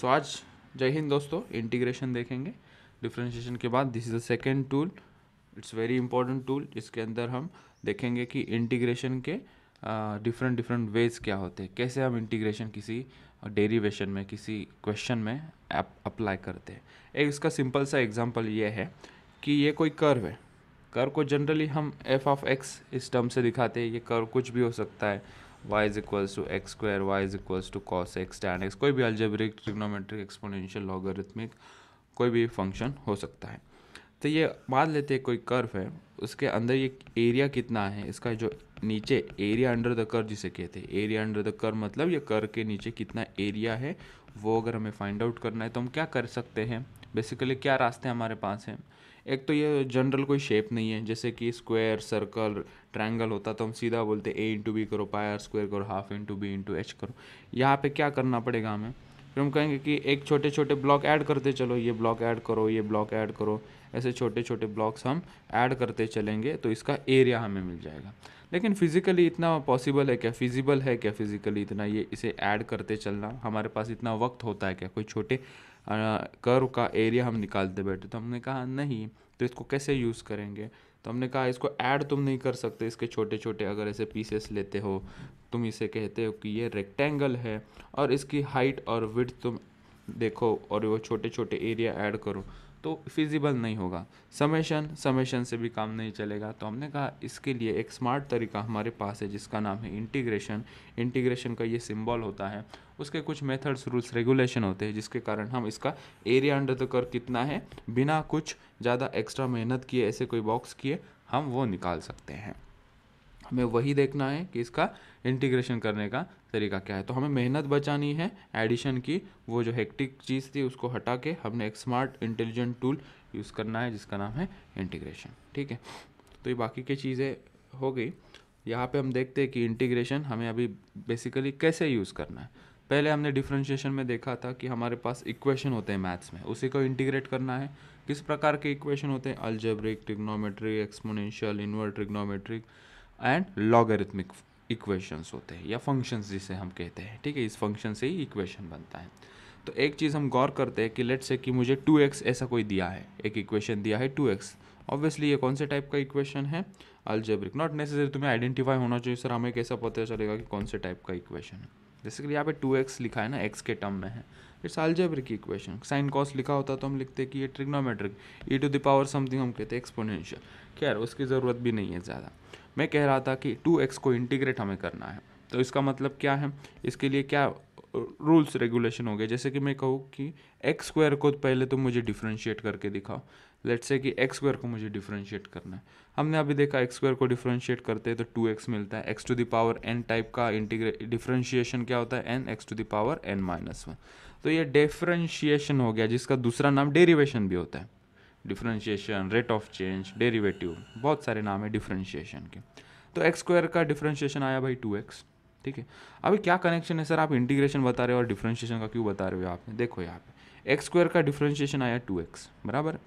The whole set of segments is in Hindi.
सो so, आज जय हिंद दोस्तों इंटीग्रेशन देखेंगे डिफ्रेंशिएशन के बाद this is the second tool it's very important tool इसके अंदर हम देखेंगे कि इंटीग्रेशन के डिफरेंट डिफरेंट वेज क्या होते हैं कैसे हम इंटीग्रेशन किसी डेरिवेशन में किसी क्वेश्चन में अप्लाई करते हैं एक इसका सिंपल सा एग्जांपल ये है कि ये कोई कर्व है कर्व को जनरली हम एफ ऑफ एक्स इस टर्म से दिखाते हैं ये कर्व कुछ भी हो सकता है y is equals to x square y is equals to cos x tan x कोई भी अल्जेब्रिक ट्रिग्नोमेट्रिक एक्सपोनेंशियल लॉगरिथमिक कोई भी फंक्शन हो सकता है तो ये मान लेते हैं कोई कर्व है उसके अंदर ये एरिया कितना है इसका जो नीचे एरिया अंडर द कर जिसे कहते हैं एरिया अंडर द कर मतलब ये कर के नीचे कितना एरिया है वो अगर हमें फाइंड आउट करना है तो हम क्या कर सकते हैं बेसिकली क्या रास्ते हमारे पास हैं एक तो ये जनरल कोई शेप नहीं है जैसे कि स्क्वायर सर्कल ट्रायंगल होता तो हम सीधा बोलते ए इंटू बी करो पाई आर स्क्वायर करो half into b into h करो यहाँ पे क्या करना पड़ेगा हमें फिर हम कहेंगे कि एक छोटे छोटे ब्लॉक ऐड करते चलो ये ब्लॉक ऐड करो ये ब्लॉक ऐड करो ऐसे छोटे छोटे ब्लॉक्स हम ऐड करते चलेंगे तो इसका एरिया हमें मिल जाएगा लेकिन फिज़िकली इतना पॉसिबल है क्या फिजिबल है क्या फिज़िकली इतना ये इसे ऐड करते चलना हमारे पास इतना वक्त होता है क्या कोई छोटे कर का एरिया हम निकालते बैठे तो हमने कहा नहीं तो इसको कैसे यूज़ करेंगे तो हमने कहा इसको ऐड तुम नहीं कर सकते इसके छोटे छोटे अगर ऐसे पीसेस लेते हो तुम इसे कहते हो कि ये रेक्टेंगल है और इसकी हाइट और विथ तुम देखो और वो छोटे छोटे एरिया ऐड करो तो फिजिबल नहीं होगा समेशन समेशन से भी काम नहीं चलेगा तो हमने कहा इसके लिए एक स्मार्ट तरीका हमारे पास है जिसका नाम है इंटीग्रेशन इंटीग्रेशन का ये सिंबल होता है उसके कुछ मेथड्स रूल्स रेगुलेशन होते हैं जिसके कारण हम इसका एरिया अंडर द कर कितना है बिना कुछ ज़्यादा एक्स्ट्रा मेहनत किए ऐसे कोई बॉक्स किए हम वो निकाल सकते हैं हमें वही देखना है कि इसका इंटीग्रेशन करने का तरीका क्या है तो हमें मेहनत बचानी है एडिशन की वो जो हेक्टिक चीज़ थी उसको हटा के हमने एक स्मार्ट इंटेलिजेंट टूल यूज़ करना है जिसका नाम है इंटीग्रेशन ठीक है तो ये बाकी की चीज़ें हो गई यहाँ पे हम देखते हैं कि इंटीग्रेशन हमें अभी बेसिकली कैसे यूज़ करना है पहले हमने डिफ्रेंशिएशन में देखा था कि हमारे पास इक्वेशन होते हैं मैथ्स में उसी को इंटीग्रेट करना है किस प्रकार के इक्वेशन होते हैं algebraic trigonometric exponential invert trigonometric and logarithmic equations होते हैं या फंक्शंस जिसे हम कहते हैं ठीक है इस फंक्शन से ही इक्वेशन बनता है तो एक चीज़ हम गौर करते हैं कि लेट से कि मुझे एक्स ऐसा कोई दिया है एक इक्वेशन दिया है एक्स ऑब्वियसली ये कौन से टाइप का इक्वेशन है अल्जेब्रिक नॉट नेसेसरी तुम्हें आइडेंटिफाई होना चाहिए सर हमें कैसा पता चलेगा कि कौन से टाइप का इक्वेशन है जैसे कि यहाँ पे टू एक्स लिखा है ना एक्स के टर्म में है it's algebraic equation sine cos लिखा होता तो हम लिखते कि ये trigonometric e to the power something हम कहते हैं एक्सपोनेंशियल खैर उसकी ज़रूरत भी नहीं है ज़्यादा मैं कह रहा था कि टू एक्स को इंटीग्रेट हमें करना है तो इसका मतलब क्या है इसके लिए क्या रूल्स रेगुलेशन हो गए जैसे कि मैं कहूँ कि एक्स स्क्वायर को पहले तो मुझे डिफ्रेंशिएट करके दिखाओ लेट्स से कि एक्स स्क्वायर को मुझे डिफ्रेंशिएट करना है हमने अभी देखा एक्स स्क्वायर को डिफ्रेंशिएट करते हैं तो टू एक्स मिलता है x to the power n type का इंटीग्रे डिफ्रेंशिएशन क्या होता है n x to the power n minus one तो ये डिफ्रेंशिएशन हो गया जिसका दूसरा नाम डेरिवेशन भी होता है differentiation rate of change derivative बहुत सारे नाम है डिफ्रेंशिएशन के तो एक्स स्क्वायर का डिफ्रेंशिएशन आया भाई टू एक्स ठीक है अभी क्या कनेक्शन है सर आप इंटीग्रेशन बता रहे हो और डिफ्रेंशिएशन का क्यों बता रहे हो आपने देखो यहाँ पे एक्स स्क्वायर का डिफ्रेंशिएशन आया टू एक्स बराबर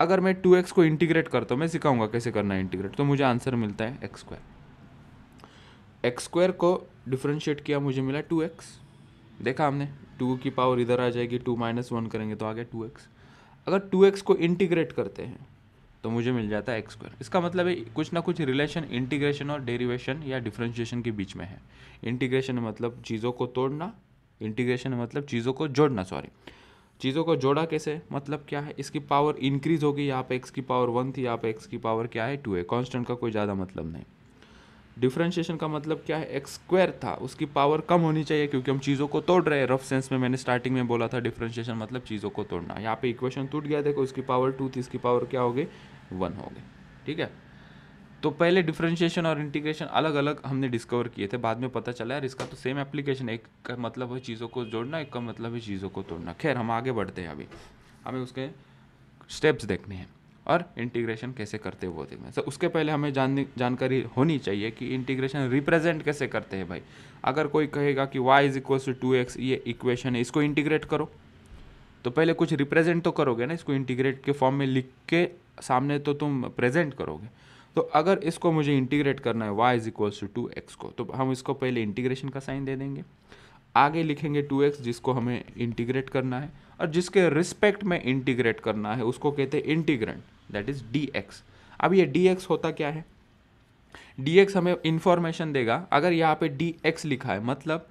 अगर मैं टू एक्स को इंटीग्रेट करता हूँ मैं सिखाऊंगा कैसे करना है इंटीग्रेट तो मुझे आंसर मिलता है एक्स स्क्वायर एक्स स्क्वायर को डिफ्रेंशिएट किया मुझे मिला टू एक्स देखा हमने टू की पावर इधर आ जाएगी टू माइनस वन करेंगे तो आ गया टू एक्स अगर टू एक्स को इंटीग्रेट करते हैं तो मुझे मिल जाता है एक्स स्क्वायर इसका मतलब है कुछ ना कुछ रिलेशन इंटीग्रेशन और डेरीवेशन या डिफ्रेंशिएशन के बीच में है इंटीग्रेशन मतलब चीज़ों को तोड़ना इंटीग्रेशन मतलब चीज़ों को जोड़ना सॉरी चीज़ों को जोड़ा कैसे मतलब क्या है इसकी पावर इंक्रीज़ होगी यहाँ पे एक्स की पावर वन थी यहाँ पे एक्स की पावर क्या है टू है कॉन्स्टेंट का कोई ज़्यादा मतलब नहीं डिफ्रेंशिएशन का मतलब क्या है एक्स स्क्वायर था उसकी पावर कम होनी चाहिए क्योंकि हम चीज़ों को तोड़ रहे हैं रफ सेंस में मैंने स्टार्टिंग में बोला था डिफ्रेंशिएशन मतलब चीज़ों को तोड़ना यहाँ पे इक्वेशन टूट गया देखो उसकी पावर टू थी इसकी पावर क्या हो गई वन हो गई ठीक है तो पहले डिफ्रेंशिएशन और इंटीग्रेशन अलग अलग हमने डिस्कवर किए थे बाद में पता चला यार इसका तो सेम एप्लीकेशन एक का मतलब है चीज़ों को जोड़ना एक का मतलब है चीज़ों को तोड़ना खैर हम आगे बढ़ते हैं अभी हमें उसके स्टेप्स देखने हैं और इंटीग्रेशन कैसे करते हैं वो देखना सर उसके पहले हमें जानने जानकारी होनी चाहिए कि इंटीग्रेशन रिप्रेजेंट कैसे करते हैं भाई अगर कोई कहेगा कि y is equals to two x ये इक्वेशन है इसको इंटीग्रेट करो तो पहले कुछ रिप्रेजेंट तो करोगे ना इसको इंटीग्रेट के फॉर्म में लिख के सामने तो तुम प्रेजेंट करोगे तो अगर इसको मुझे इंटीग्रेट करना है y is equals to two x को तो हम इसको पहले इंटीग्रेशन का साइन दे देंगे आगे लिखेंगे टू एक्स जिसको हमें इंटीग्रेट करना है और जिसके रिस्पेक्ट में इंटीग्रेट करना है उसको कहते हैं integrand that is d x अब ये डी एक्स होता क्या है डी एक्स हमें इंफॉर्मेशन देगा अगर यहाँ पे डी एक्स लिखा है मतलब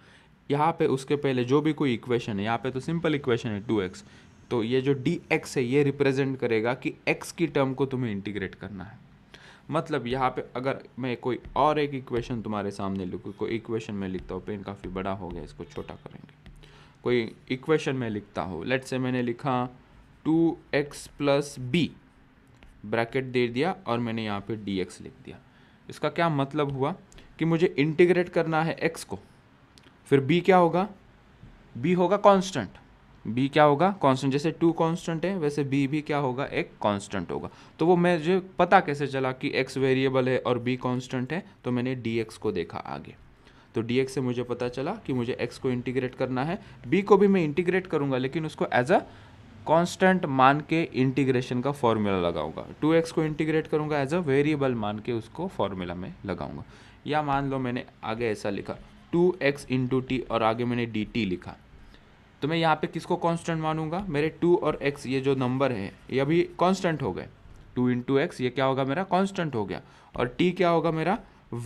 यहाँ पे उसके पहले जो भी कोई इक्वेशन है यहाँ पे तो सिंपल इक्वेशन है टू एक्स तो ये जो डी एक्स है ये रिप्रेजेंट करेगा कि एक्स की टर्म को तुम्हें इंटीग्रेट करना है मतलब यहाँ पे अगर मैं कोई और एक इक्वेशन तुम्हारे सामने लिखूँ कोई इक्वेशन में लिखता हूँ पेन काफ़ी बड़ा हो गया इसको छोटा करेंगे कोई इक्वेशन में लिखता हूँ लेट से मैंने लिखा two x plus b bracket दे दिया और मैंने यहाँ पे डी एक्स लिख दिया इसका क्या मतलब हुआ कि मुझे इंटीग्रेट करना है एक्स को फिर बी क्या होगा बी होगा कॉन्स्टेंट बी क्या होगा कांस्टेंट जैसे टू कांस्टेंट है वैसे बी भी क्या होगा एक कांस्टेंट होगा तो वो मैं जो पता कैसे चला कि एक्स वेरिएबल है और बी कांस्टेंट है तो मैंने डी एक्स को देखा आगे तो डी एक्स से मुझे पता चला कि मुझे एक्स को इंटीग्रेट करना है बी को भी मैं इंटीग्रेट करूँगा लेकिन उसको एज अ कांस्टेंट मान के इंटीग्रेशन का फॉर्मूला लगाऊंगा टू एक्स को इंटीग्रेट करूँगा एज अ वेरिएबल मान के उसको फॉर्मूला में लगाऊंगा या मान लो मैंने आगे ऐसा लिखा टू एक्स इंटू टी और आगे मैंने डी टी लिखा तो मैं यहाँ पे किसको कांस्टेंट मानूंगा मेरे टू और एक्स ये जो नंबर है ये अभी कांस्टेंट हो गए टू इंटू एक्स ये क्या होगा मेरा कांस्टेंट हो गया और टी क्या होगा मेरा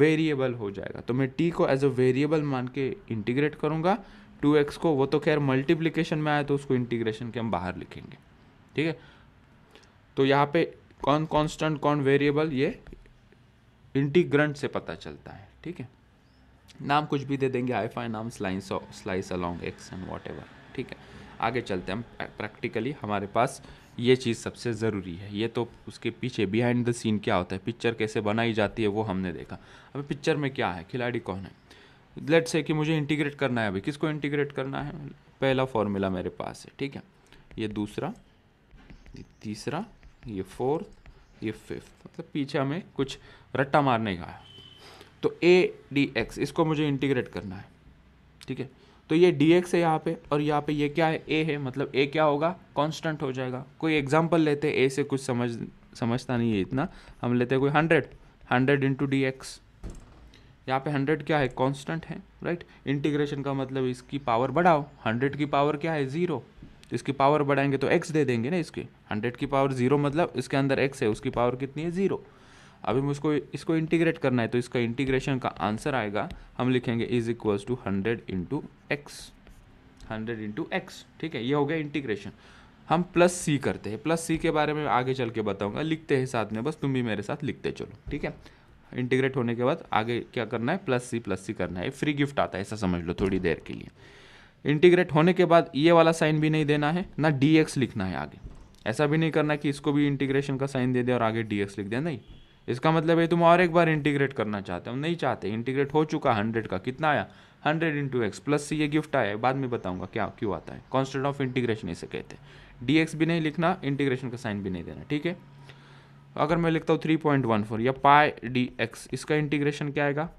वेरिएबल हो जाएगा तो मैं टी को एज अ वेरिएबल मान के इंटीग्रेट करूँगा टू एक्स को वो तो खैर मल्टीप्लीकेशन में आया तो उसको इंटीग्रेशन के हम बाहर लिखेंगे ठीक है तो यहाँ पर कौन कॉन्स्टेंट कौन वेरिएबल ये इंटीग्रंट से पता चलता है ठीक है नाम कुछ भी दे देंगे आई फाइन नाम slice slice along x and whatever ठीक है आगे चलते हैं हम प्रैक्टिकली हमारे पास ये चीज़ सबसे ज़रूरी है ये तो उसके पीछे बिहाइंड द सीन क्या होता है पिक्चर कैसे बनाई जाती है वो हमने देखा अब पिक्चर में क्या है खिलाड़ी कौन है लेट्स से कि मुझे इंटीग्रेट करना है अभी किसको इंटीग्रेट करना है पहला फॉर्मूला मेरे पास है ठीक है ये दूसरा ये तीसरा ये फोर्थ ये फिफ्थ मतलब पीछे हमें कुछ रट्टा मारने का है तो ए डी एक्स इसको मुझे इंटीग्रेट करना है ठीक है तो ये डी एक्स है यहाँ पे और यहाँ पे ये क्या है ए है मतलब ए क्या होगा कांस्टेंट हो जाएगा कोई एग्जांपल लेते हैं ए से कुछ समझ समझता नहीं है इतना हम लेते हैं कोई hundred hundred into d x यहाँ पे हंड्रेड क्या है कांस्टेंट है राइट इंटीग्रेशन का मतलब इसकी पावर बढ़ाओ हंड्रेड की पावर क्या है ज़ीरो इसकी पावर बढ़ाएंगे तो एक्स दे देंगे ना इसके हंड्रेड की पावर ज़ीरो मतलब इसके अंदर एक्स है उसकी पावर कितनी है ज़ीरो अभी मुझको इसको इंटीग्रेट करना है तो इसका इंटीग्रेशन का आंसर आएगा हम लिखेंगे is equals to hundred into x hundred into x ठीक है ये हो गया इंटीग्रेशन हम प्लस सी करते हैं प्लस सी के बारे में आगे चल के बताऊंगा लिखते हैं साथ में बस तुम भी मेरे साथ लिखते चलो ठीक है इंटीग्रेट होने के बाद आगे क्या करना है प्लस सी प्लस सी करना है फ्री गिफ्ट आता है ऐसा समझ लो थोड़ी देर के लिए इंटीग्रेट होने के बाद ये वाला साइन भी नहीं देना है ना डी लिखना है आगे ऐसा भी नहीं करना कि इसको भी इंटीग्रेशन का साइन दे दे और आगे डी लिख दे नहीं इसका मतलब है तुम और एक बार इंटीग्रेट करना चाहते हो नहीं चाहते इंटीग्रेट हो चुका हंड्रेड का कितना आया हंड्रेड इंटू एक्स प्लस से ये गिफ्ट आया है बाद में बताऊंगा क्या क्यों आता है कॉन्स्टेंट ऑफ इंटीग्रेशन इसे कहते हैं डी भी नहीं लिखना इंटीग्रेशन का साइन भी नहीं देना ठीक है अगर मैं लिखता हूँ थ्री पॉइंट वन फोर या पाए डी एक्स इसका इंटीग्रेशन क्या आएगा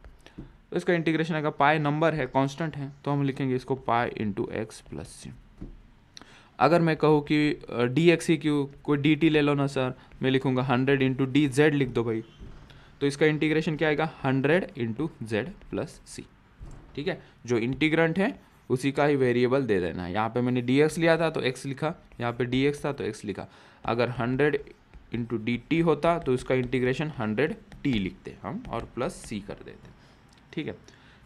इसका इंटीग्रेशन आएगा पाए नंबर है कॉन्स्टेंट है तो हम लिखेंगे इसको पाए इंटू एक्स प्लस सी अगर मैं कहूँ कि डी एक्स ई क्यू कोई डी टी ले लो ना सर मैं लिखूँगा हंड्रेड इंटू डी जेड लिख दो भाई तो इसका इंटीग्रेशन क्या आएगा hundred into z plus c ठीक है जो इंटीग्रेंट है उसी का ही वेरिएबल दे देना है यहाँ पे मैंने डी एक्स लिया था तो एक्स लिखा यहाँ पे डी एक्स था तो एक्स लिखा अगर हंड्रेड इंटू डी टी होता तो इसका इंटीग्रेशन हंड्रेड टी लिखते हम और प्लस सी कर देते ठीक है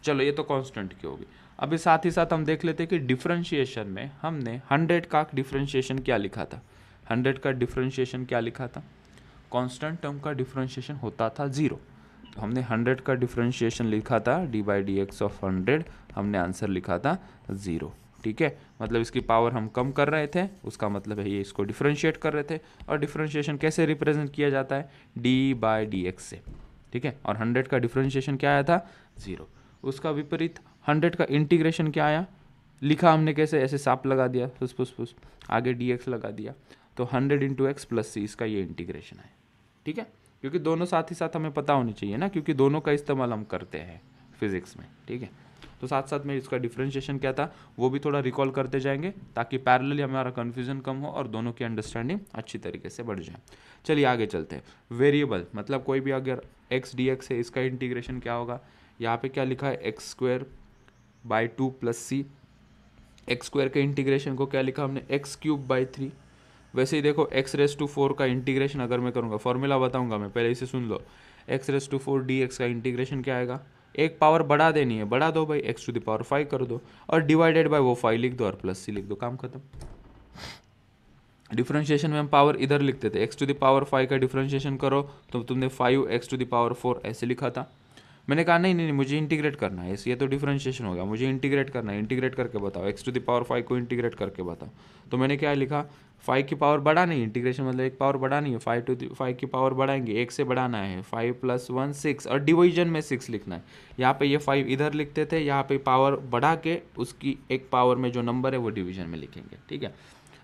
चलो ये तो कॉन्स्टेंट की होगी अभी साथ ही साथ हम देख लेते हैं कि डिफ्रेंशिएशन में हमने हंड्रेड का डिफ्रेंशिएशन क्या लिखा था हंड्रेड का डिफ्रेंशिएशन क्या लिखा था कांस्टेंट टर्म का डिफ्रेंशिएशन होता था ज़ीरो तो हमने हंड्रेड का डिफ्रेंशिएशन लिखा था d by d x of hundred हमने आंसर लिखा था ज़ीरो ठीक है मतलब इसकी पावर हम कम कर रहे थे उसका मतलब है ये इसको डिफ्रेंशिएट कर रहे थे और डिफ्रेंशिएशन कैसे रिप्रेजेंट किया जाता है डी बाई डी एक्स से ठीक है और हंड्रेड का डिफ्रेंशिएशन क्या आया था ज़ीरो उसका विपरीत हंड्रेड का इंटीग्रेशन क्या आया लिखा हमने कैसे ऐसे साप लगा दिया फुस फुस फुस आगे डी एक्स लगा दिया तो hundred into x plus c इसका ये इंटीग्रेशन है ठीक है क्योंकि दोनों साथ ही साथ हमें पता होनी चाहिए ना क्योंकि दोनों का इस्तेमाल हम करते हैं फिजिक्स में ठीक है तो साथ साथ में इसका डिफ्रेंशिएशन क्या था वो भी थोड़ा रिकॉल करते जाएंगे ताकि पैरेलली हमारा कन्फ्यूजन कम हो और दोनों की अंडरस्टैंडिंग अच्छी तरीके से बढ़ जाए चलिए आगे चलते हैं वेरिएबल मतलब कोई भी अगर एक्स डी एक्स है इसका इंटीग्रेशन क्या होगा यहाँ पे क्या लिखा है x square by two plus c x square के इंटीग्रेशन को क्या लिखा हमने एक्स क्यूब बाई थ्री वैसे ही देखो एक्स रेस टू फोर का इंटीग्रेशन अगर मैं करूँगा फॉर्मूला बताऊँगा मैं पहले इसे सुन लो x raise to four d x का इंटीग्रेशन क्या आएगा एक पावर बढ़ा देनी है बढ़ा दो भाई x to the power five कर दो और डिवाइडेड बाई वो फाइव लिख दो और प्लस सी लिख दो काम खत्म डिफ्रेंशिएशन में हम पावर इधर लिखते थे x to the power five का डिफ्रेंशिएशन करो तो तुमने five x to the power four ऐसे लिखा था मैंने कहा नहीं नहीं नहीं मुझे इंटीग्रेट करना है ये तो डिफ्रेंशिएशन होगा मुझे इंटीग्रेट करना है इंटीग्रेट करके बताओ x to the power five को इंटीग्रेट करके बताओ तो मैंने क्या लिखा फाइव की पावर बढ़ा नहीं इंटीग्रेशन मतलब एक पावर बढ़ा नहीं है फाइव टू फाइव की पावर बढ़ाएंगे एक से बढ़ाना है फाइव प्लस वन सिक्स और डिविजन में सिक्स लिखना है यहाँ पे ये फाइव इधर लिखते थे यहाँ पे पावर बढ़ा के उसकी एक पावर में जो नंबर है वो डिवीजन में लिखेंगे ठीक है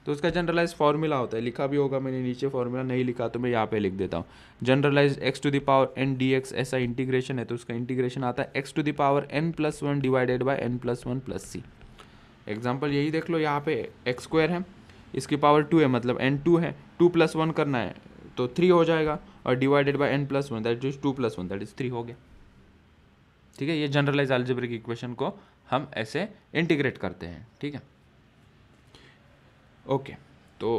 तो उसका जनरलाइज फार्मूला होता है लिखा भी होगा मैंने नीचे फार्मूला नहीं लिखा तो मैं यहाँ पे लिख देता हूँ generalize x to the power n d x ऐसा इंटीग्रेशन है तो उसका इंटीग्रेशन आता है x to the power n plus one divided by n plus one plus c example यही देख लो यहाँ पे एक्स स्क्वायर है इसकी पावर टू है मतलब एन टू है टू प्लस वन करना है तो थ्री हो जाएगा और divided by n plus one that is two plus one that is three हो गया ठीक है ये जनरलाइज एल्जेब्रिक इक्वेशन को हम ऐसे इंटीग्रेट करते हैं ठीक है ओके तो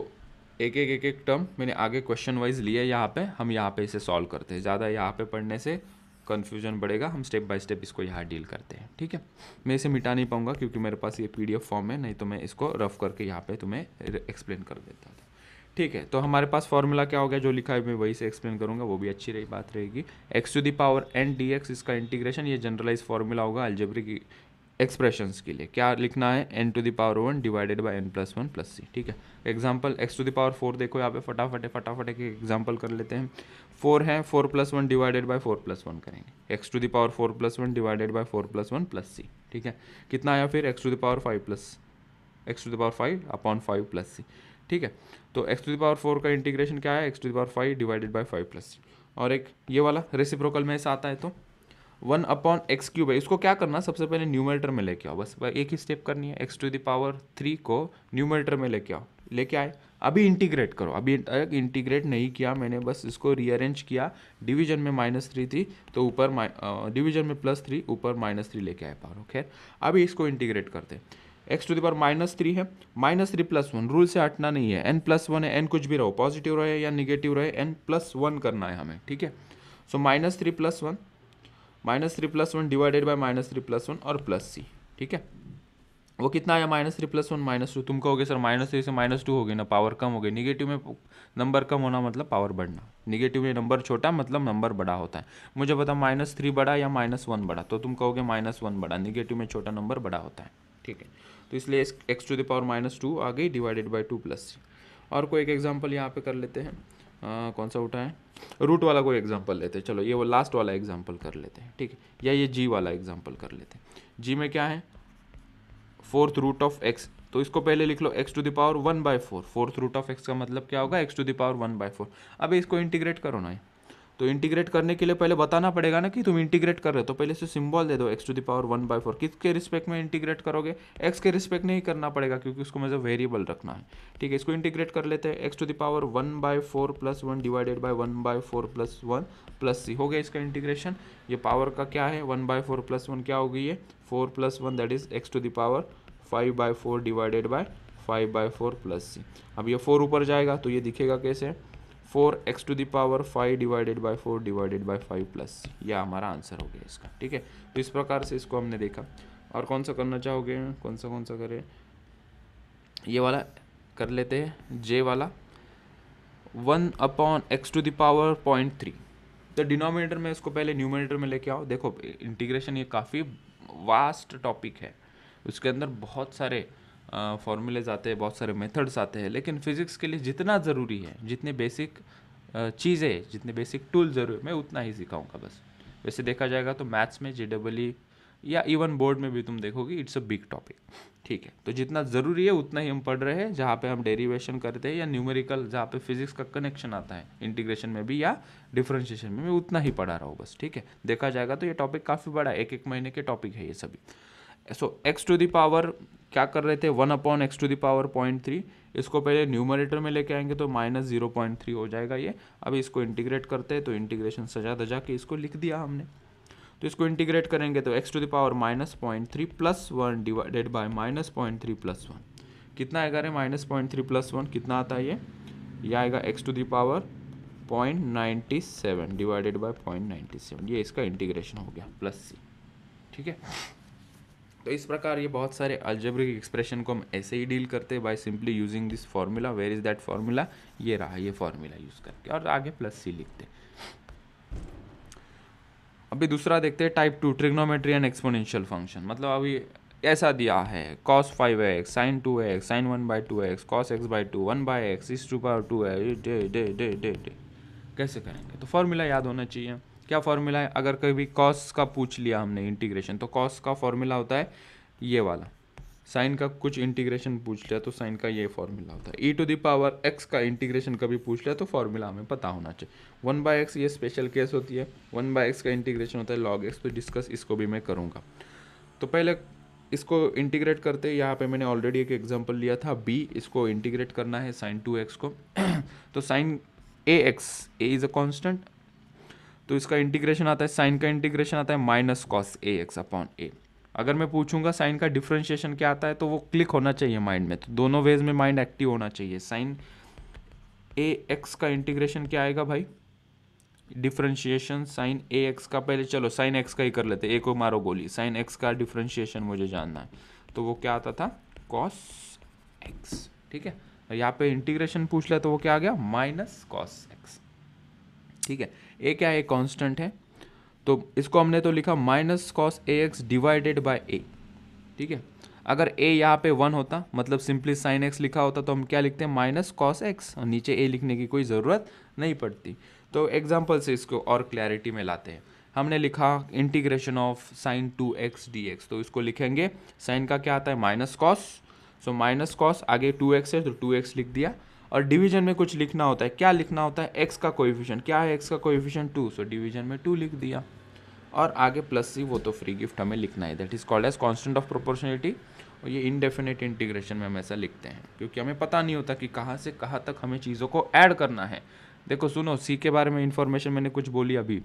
एक एक एक एक टर्म मैंने आगे क्वेश्चन वाइज लिया यहाँ पे हम यहाँ पे इसे सॉल्व करते हैं ज़्यादा यहाँ पे पढ़ने से कन्फ्यूजन बढ़ेगा हम स्टेप बाय स्टेप इसको यहाँ डील करते हैं ठीक है मैं इसे मिटा नहीं पाऊँगा क्योंकि मेरे पास ये पी फॉर्म है नहीं तो मैं इसको रफ करके यहाँ पर तुम्हें एक्सप्लेन कर देता था ठीक है तो हमारे पास फॉर्मूला क्या हो गया जो लिखा है मैं वही से एक्सप्लेन करूंगा वो भी अच्छी रही बात रहेगी x to the power n d x इसका इंटीग्रेशन ये जनरलाइज फॉर्मूला होगा अल्जेब्रिक एक्सप्रेशंस के लिए क्या लिखना है n to the power one divided by n plus one plus c ठीक है example x to the power four देखो यहाँ पे फटाफट फटाफट एक एग्जाम्पल कर लेते हैं फोर है four plus one divided by four plus one करेंगे x to the power four plus one divided by four plus one plus c ठीक है कितना आया फिर x to the power five plus x to the power five upon five plus c ठीक है तो x to the power four का इंटीग्रेशन क्या है x to the power five divided by five plus c और एक ये वाला रेसिप्रोकल में ऐसा आता है तो वन अपॉन एक्स क्यूब है इसको क्या करना सबसे पहले न्यूमरेटर में लेके आओ बस एक ही स्टेप करनी है x to the power three को न्यूमरेटर में लेके आओ लेके आए अभी इंटीग्रेट करो अभी इंटीग्रेट नहीं किया मैंने बस इसको रीअरेंज किया डिवीजन में माइनस थ्री थी तो ऊपर डिवीजन में प्लस थ्री ऊपर माइनस थ्री लेके आए पारो खैर अभी इसको इंटीग्रेट करते हैं x to the power minus three है minus three plus one rule से हटना नहीं है एन प्लस वन है एन कुछ भी रहो पॉजिटिव रहे या निगेटिव रहे एन प्लस वन करना है हमें ठीक है सो minus three plus one minus three plus one divided by minus three plus one और प्लस सी ठीक है वो कितना आया minus three plus one minus two तुम कहोगे सर माइनस थ्री से माइनस टू हो गई ना पावर कम हो गई निगेटिव में नंबर कम होना मतलब पावर बढ़ना निगेटिव में नंबर छोटा मतलब नंबर बड़ा होता है मुझे पता माइनस थ्री बड़ा या माइनस वन बड़ा तो तुम कहोगे माइनस वन बड़ा निगेटिव में छोटा नंबर बड़ा होता है ठीक है तो इसलिए x to the power minus two आ गई divided by two plus c और कोई एक एग्जाम्पल यहाँ पे कर लेते हैं आ, हाँ, कौन सा उठाएं रूट वाला कोई एग्जांपल लेते हैं चलो ये वो लास्ट वाला एग्जांपल कर लेते हैं ठीक है या ये जी वाला एग्जांपल कर लेते हैं जी में क्या है फोर्थ रूट ऑफ एक्स तो इसको पहले लिख लो x to the power one by four fourth root of x का मतलब क्या होगा x to the power one by four अब इसको इंटीग्रेट करो ना तो इंटीग्रेट करने के लिए पहले बताना पड़ेगा ना कि तुम इंटीग्रेट कर रहे हो तो पहले से सिंबल दे दो x to the power one by four किसके रिस्पेक्ट में इंटीग्रेट करोगे एक्स के रिस्पेक्ट नहीं करना पड़ेगा क्योंकि उसको मुझे वेरिएबल रखना है ठीक है इसको इंटीग्रेट कर लेते हैं x to the power one by four plus one divided by one by four plus one plus c हो गया इसका इंटीग्रेशन ये पावर का क्या है one by four plus one क्या होगी ये four plus one that is x to the power five by four divided by five by four plus c अब ये फोर ऊपर जाएगा तो ये दिखेगा कैसे four x to the power five divided by four divided by five plus यह हमारा आंसर हो गया इसका ठीक है तो इस प्रकार से इसको हमने देखा और कौन सा करना चाहोगे कौन सा कौन सा करें ये वाला कर लेते हैं जे वाला one upon x to the power point three तो डिनोमिनेटर में इसको पहले न्यूमिनेटर में लेके आओ देखो इंटीग्रेशन ये काफ़ी वास्ट टॉपिक है उसके अंदर बहुत सारे फॉर्मूलेज आते हैं बहुत सारे मेथड्स आते हैं लेकिन फिज़िक्स के लिए जितना ज़रूरी है जितने बेसिक चीज़ें जितने बेसिक टूल ज़रूरी मैं उतना ही सिखाऊंगा बस वैसे देखा जाएगा तो मैथ्स में जे e या इवन बोर्ड में भी तुम देखोगे इट्स अ बिग टॉपिक ठीक है तो जितना ज़रूरी है उतना ही हम पढ़ रहे हैं जहाँ पे हम डेरिवेशन करते हैं या न्यूमेरिकल जहाँ पे फिजिक्स का कनेक्शन आता है इंटीग्रेशन में भी या डिफ्रेंशिएशन में मैं उतना ही पढ़ा रहा हूँ बस ठीक है देखा जाएगा तो ये टॉपिक काफ़ी बड़ा है एक एक महीने के टॉपिक है ये सभी so x to the power क्या कर रहे थे one upon x to power point three इसको पहले न्यूमरेटर में लेके आएंगे तो माइनस जीरो पॉइंट थ्री हो जाएगा ये अभी इसको इंटीग्रेट करते हैं तो इंटीग्रेशन सजा दजा के इसको लिख दिया हमने तो इसको इंटीग्रेट करेंगे तो x to power minus point three plus one divided by minus point three plus one कितना आएगा रे minus point three plus one कितना आता है ये ये आएगा x to the power point ninety seven divided by point ninety seven ये इसका इंटीग्रेशन हो गया प्लस सी ठीक है तो इस प्रकार ये बहुत सारे अल्जेब्रिक एक्सप्रेशन को हम ऐसे ही डील करते हैं by simply using this formula where is that formula ये रहा ये फार्मूला यूज़ करके और आगे प्लस सी लिखते अभी दूसरा देखते हैं type two trigonometry and exponential function मतलब अभी ऐसा दिया है cos five x sine two x sine one by two x cos x by two one by x is to power two है डे डे डे डे डे कैसे करेंगे तो फॉर्मूला याद होना चाहिए क्या फॉर्मूला है अगर कभी कॉस का पूछ लिया हमने इंटीग्रेशन तो कॉस का फॉर्मूला होता है ये वाला साइन का कुछ इंटीग्रेशन पूछ लिया तो साइन का ये फॉर्मूला होता है e to the power x का इंटीग्रेशन कभी पूछ लिया तो फॉर्मूला हमें पता होना चाहिए वन बाय एक्स ये स्पेशल केस होती है वन बाय एक्स का इंटीग्रेशन होता है लॉग एक्स तो डिस्कस इसको भी मैं करूँगा तो पहले इसको इंटीग्रेट करते यहाँ पे मैंने ऑलरेडी एक एग्जाम्पल लिया था बी इसको इंटीग्रेट करना है साइन टू एक्स को तो sine a x a is a constant तो इसका इंटीग्रेशन आता है साइन का इंटीग्रेशन आता है minus cos a x upon a अगर मैं पूछूंगा साइन का डिफ्रेंशिएशन क्या आता है तो वो क्लिक होना चाहिए माइंड में तो दोनों वेज में माइंड एक्टिव होना चाहिए साइन ए एक्स का इंटीग्रेशन क्या आएगा भाई डिफ्रेंशिएशन साइन ए एक्स का पहले चलो साइन एक्स का ही कर लेते ए को मारो गोली साइन एक्स का डिफ्रेंशिएशन मुझे जानना है तो वो क्या आता था कॉस एक्स ठीक है यहाँ पे इंटीग्रेशन पूछ लिया तो वो क्या आ गया माइनस कॉस एक्स ठीक है ए क्या है कांस्टेंट है तो इसको हमने तो लिखा minus cos a x divided by a ठीक है अगर ए यहाँ पे वन होता मतलब सिंपली साइन एक्स लिखा होता तो हम क्या लिखते हैं माइनस कॉस एक्स और नीचे ए लिखने की कोई ज़रूरत नहीं पड़ती तो एग्जाम्पल से इसको और क्लैरिटी में लाते हैं हमने लिखा integration of sine two x d x तो इसको लिखेंगे साइन का क्या आता है minus cos so minus cos आगे टू एक्स है तो टू एक्स लिख दिया और डिवीजन में कुछ लिखना होता है क्या लिखना होता है एक्स का कोएफिशिएंट क्या है एक्स का कोएफिशिएंट टू सो डिवीजन में टू लिख दिया और आगे प्लस सी वो तो फ्री गिफ्ट हमें लिखना है that is called as constant of proportionality और ये इनडेफिनेट इंटीग्रेशन में हम ऐसा लिखते हैं क्योंकि हमें पता नहीं होता कि कहाँ से कहाँ तक हमें चीज़ों को ऐड करना है देखो सुनो सी के बारे में इन्फॉर्मेशन मैंने कुछ बोली अभी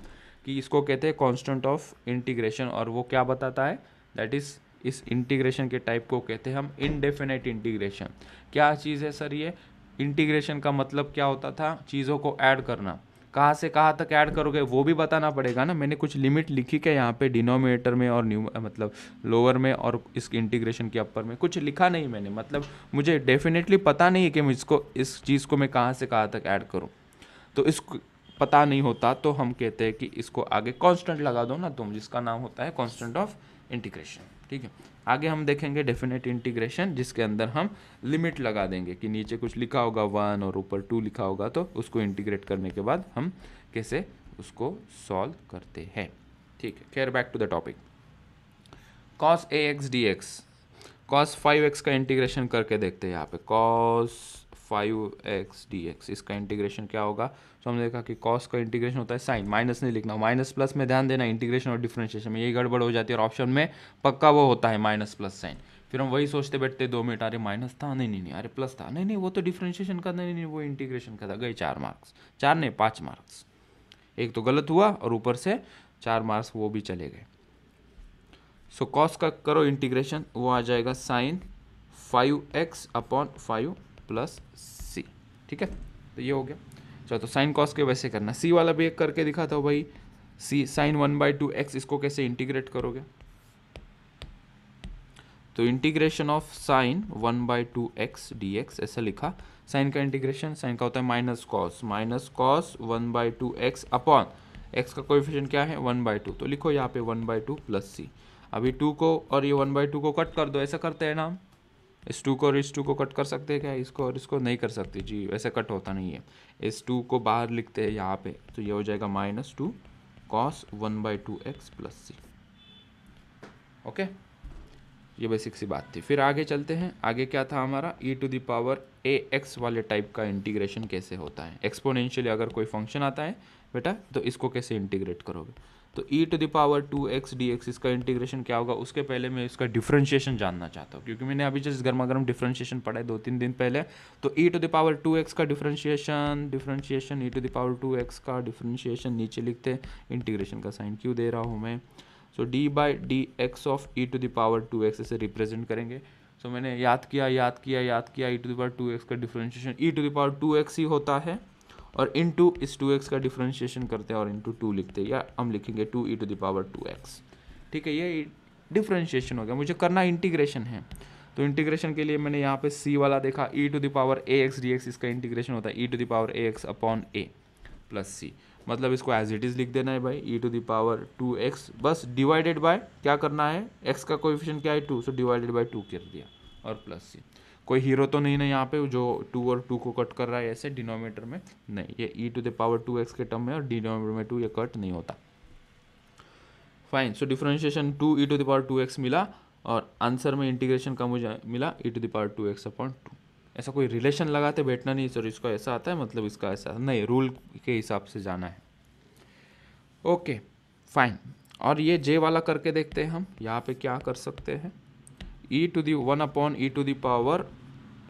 कि इसको कहते हैं कॉन्स्टेंट ऑफ इंटीग्रेशन और वो क्या बताता है दैट इज़ इस इंटीग्रेशन के टाइप को कहते हैं हम इनडेफिनेट इंटीग्रेशन क्या चीज़ है सर ये इंटीग्रेशन का मतलब क्या होता था चीज़ों को ऐड करना कहाँ से कहाँ तक ऐड करोगे वो भी बताना पड़ेगा ना मैंने कुछ लिमिट लिखी क्या यहाँ पे डिनोमिनेटर में और न्यू मतलब लोअर में और इस इंटीग्रेशन के अपर में कुछ लिखा नहीं मैंने मतलब मुझे डेफिनेटली पता नहीं है कि मुझको इस चीज़ को मैं कहाँ से कहाँ तक ऐड करूँ तो इस पता नहीं होता तो हम कहते हैं कि इसको आगे कॉन्स्टेंट लगा दो ना तुम जिसका नाम होता है कॉन्स्टेंट ऑफ इंटीग्रेशन ठीक है आगे हम देखेंगे डेफिनेट इंटीग्रेशन जिसके अंदर हम लिमिट लगा देंगे कि नीचे कुछ लिखा होगा वन और ऊपर टू लिखा होगा तो उसको इंटीग्रेट करने के बाद हम कैसे उसको सॉल्व करते हैं ठीक है खैर back to the topic cos a x d x cos five x का इंटीग्रेशन करके देखते हैं यहाँ पे cos five x d x इसका इंटीग्रेशन क्या होगा तो हमने देखा कि कॉस का इंटीग्रेशन होता है साइन माइनस नहीं लिखना माइनस प्लस में ध्यान देना इंटीग्रेशन और डिफ्रेंशिएशन में ये गड़बड़ हो जाती है और ऑप्शन में पक्का वो होता है माइनस प्लस साइन फिर हम वही सोचते बैठते दो मिनट अरे माइनस था नहीं नहीं नहीं अरे प्लस था नहीं नहीं वो तो डिफ्रेंशिएशन का नहीं नहीं वो इंटीग्रेशन का था गए चार मार्क्स चार नहीं पाँच मार्क्स एक तो गलत हुआ और ऊपर से चार मार्क्स वो भी चले गए सो कॉस का करो इंटीग्रेशन वो आ जाएगा sine five x upon five plus c ठीक है तो ये हो गया चलो तो साइन कॉस के वैसे करना सी वाला भी एक करके दिखा था भाई c sine one by two x इसको कैसे इंटीग्रेट करोगे तो integration of sine one by two x d x ऐसा लिखा साइन का इंटीग्रेशन साइन का होता है minus cos minus cos one by two x upon x का कोएफिशिएंट क्या है वन बाई टू तो लिखो यहाँ पे one by two plus c अभी टू को और ये वन बाई टू को कट कर दो ऐसा करते हैं ना इस टू को और इस टू को कट कर सकते हैं क्या इसको और इसको नहीं कर सकते जी वैसे कट होता नहीं है इस टू को बाहर लिखते हैं यहाँ पे तो ये हो जाएगा minus two cos one by two x plus c okay ये बेसिक सी बात थी फिर आगे चलते हैं आगे क्या था हमारा e to the power a x वाले टाइप का इंटीग्रेशन कैसे होता है एक्सपोनेंशियली अगर कोई फंक्शन आता है बेटा तो इसको कैसे इंटीग्रेट करोगे तो e to the power two x d x इसका इंटीग्रेशन क्या होगा उसके पहले मैं इसका डिफ्रेंशिएशन जानना चाहता हूँ क्योंकि मैंने अभी जैसे गर्मा गर्म डिफ्रेंशिएशन पढ़ा है दो तीन दिन पहले तो e to the power two x का differentiation differentiation e to the power two x का डिफ्रेंशिएशन नीचे लिखते हैं इंटीग्रेशन का साइन क्यों दे रहा हूँ मैं so d by d x of e to the power two x इसे रिप्रेजेंट करेंगे सो so, मैंने याद किया याद किया याद किया e to the power two x का differentiation e to the power two x ही होता है और इन टू इस टू एक्स का डिफ्रेंशिएशन करते हैं और इन टू टू लिखते हैं या हम लिखेंगे two e to the power two x ठीक है ये डिफ्रेंशिएशन हो गया मुझे करना इंटीग्रेशन है तो इंटीग्रेशन के लिए मैंने यहाँ पे सी वाला देखा e to the power a x d x इसका इंटीग्रेशन होता है e to the power a x upon a plus c मतलब इसको एज इट इज़ लिख देना है भाई e to the power two x बस डिवाइडेड बाय क्या करना है एक्स का कोएफिशिएंट क्या है two so divided by two कर दिया और प्लस सी कोई हीरो तो नहीं ना यहाँ पे जो टू और टू को कट कर रहा है ऐसे डिनोमीटर में नहीं ये e to the power two x के टर्म में और डिनोमीटर में टू ये कट नहीं होता fine so differentiation two e to the power two x मिला और आंसर में इंटीग्रेशन का मुझे मिला e to the power two x upon two ऐसा कोई रिलेशन लगाते बैठना नहीं सर इसको ऐसा आता है मतलब इसका ऐसा नहीं रूल के हिसाब से जाना है ओके फाइन और ये जे वाला करके देखते हैं हम यहाँ पे क्या कर सकते हैं e to the one upon e to the power